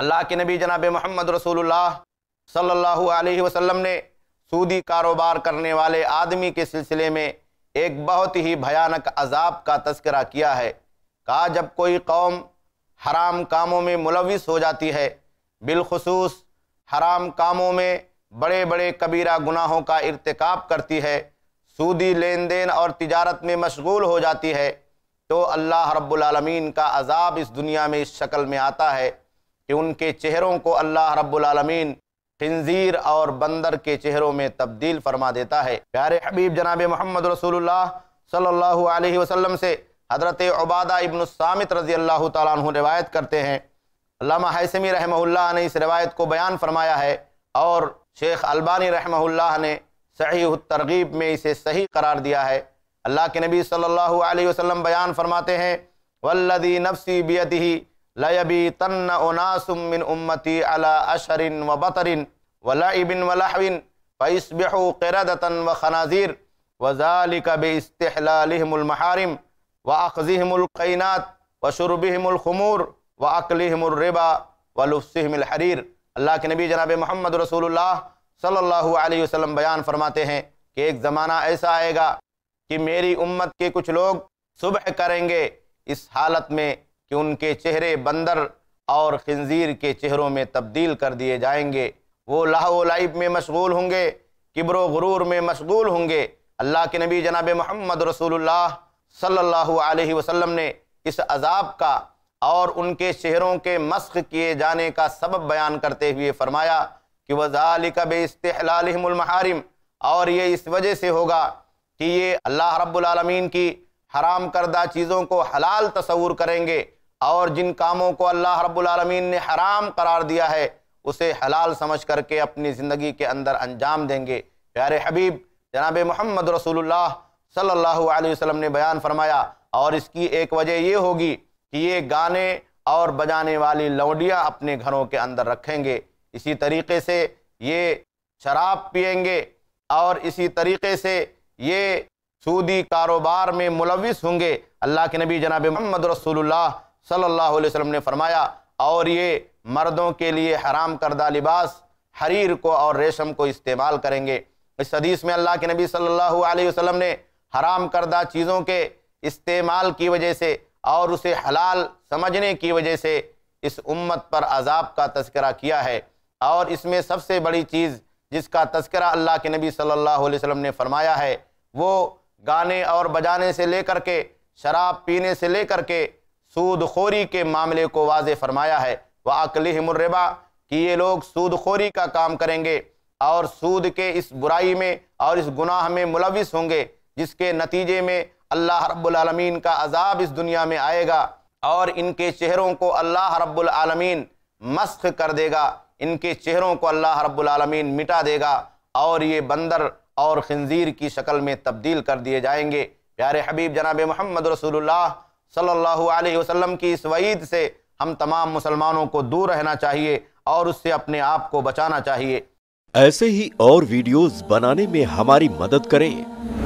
अल्लाह के नबी जनाब मोहम्मद रसूलुल्लाह सल्लल्लाहु अलैहि वसल्लम ने सूदी कारोबार करने वाले आदमी के सिलसिले में एक बहुत ही भयानक अजाब का तस्करा किया है कहा जब कोई कौम हराम कामों में मुलविस हो जाती है बिलखसूस हराम कामों में बड़े बड़े कबीरा गुनाहों का इरतकब करती है सूदी लेन देन और तिजारत में मशगूल हो जाती है तो अल्लाह रब्बुल रबालमीन का अजाब इस दुनिया में इस शक्ल में आता है कि उनके चेहरों को अल्लाह रब्बुलमीन खंजीर और बंदर के चेहरों में तब्दील फरमा देता है प्यारे हबीब जनाब मोहम्मद रसूलुल्लाह सल्लल्लाहु अलैहि वसल्लम से हज़रत उबादा इब्न सामित रज़ी अल्लाह तु रिवायत करते हैं अल्लामा हैसमी रहमहुल्ला ने इस रिवायत को बयान फरमाया है और शेख अल्बानी रहमहुल्ला ने सही तरगीब में इसे सही करार दिया है अल्लाह के नबी सल्लल्लाहु अलैहि वसल्लम बयान फरमाते हैं वल्लदी नफसी ही लयबी तन्ना उनासुमिन के नबी जनाब मोहम्मद रसूल सल्लल्लाहु बयान फरमाते हैं कि एक ज़माना ऐसा आएगा कि मेरी उम्मत के कुछ लोग सुबह करेंगे इस हालत में कि उनके चेहरे बंदर और खंजीर के चेहरों में तब्दील कर दिए जाएंगे वो लाहलाइब में मशगूल होंगे किब्रो गुरूर में मशगूल होंगे अल्लाह के नबी जनाब मोहम्मद रसूलुल्लाह सल्लल्लाहु अलैहि वसल्लम ने इस अजाब का और उनके चेहरों के मस्क किए जाने का सबब बयान करते हुए फरमाया कि वजालिक बेस्तलामहारिम और ये इस वजह से होगा कि ये अल्लाह रब्बुल रबालमीन की हराम करदा चीज़ों को हलाल तस्वूर करेंगे और जिन कामों को अल्लाह रब्लमीन ने हराम करार दिया है उसे हलाल समझ करके अपनी ज़िंदगी के अंदर अंजाम देंगे प्यारे हबीब जनाब मोहम्मद रसूलुल्लाह सल्लल्लाहु अलैहि वसल्लम ने बयान फरमाया और इसकी एक वजह ये होगी कि ये गाने और बजाने वाली लौडियाँ अपने घरों के अंदर रखेंगे इसी तरीके से ये शराब पियेंगे और इसी तरीके से ये सूदी कारोबार में मुलविस होंगे अल्लाह के नबी जनाब मोहम्मद रसूलुल्लाह सल्लल्लाहु अलैहि वसल्लम ने फरमाया और ये मर्दों के लिए हराम करदा लिबास हरीर को और रेशम को इस्तेमाल करेंगे इस हदीस में अल्लाह के नबी सल्लल्लाहु अलैहि वसल्लम ने हराम करदा चीज़ों के इस्तेमाल की वजह से और उसे हलाल समझने की वजह से इस उम्मत पर अजाब का तस्करा किया है और इसमें सबसे बड़ी चीज़ जिसका तस्करा अल्लाह के नबी सल्लल्लाहु अलैहि वसल्लम ने फरमाया है वो गाने और बजाने से लेकर के शराब पीने से लेकर के सूद खोरी के मामले को वाज फरमाया है व मुर्रबा कि ये लोग सूद खोरी का काम करेंगे और सूद के इस बुराई में और इस गुनाह में मुलविस होंगे जिसके नतीजे में अल्लाह रब्लमीन का अजाब इस दुनिया में आएगा और इनके चेहरों को अल्लाह रब्लमीन मस्क कर देगा इनके चेहरों को अल्लाह रब्लमीन मिटा देगा और ये बंदर और खंजीर की शक्ल में तब्दील कर दिए जाएंगे प्यारे हबीब जनाब महमद रसोल्ला सल्लल्लाहु अलैहि वसल्लम की इस वईद से हम तमाम मुसलमानों को दूर रहना चाहिए और उससे अपने आप को बचाना चाहिए ऐसे ही और वीडियोस बनाने में हमारी मदद करें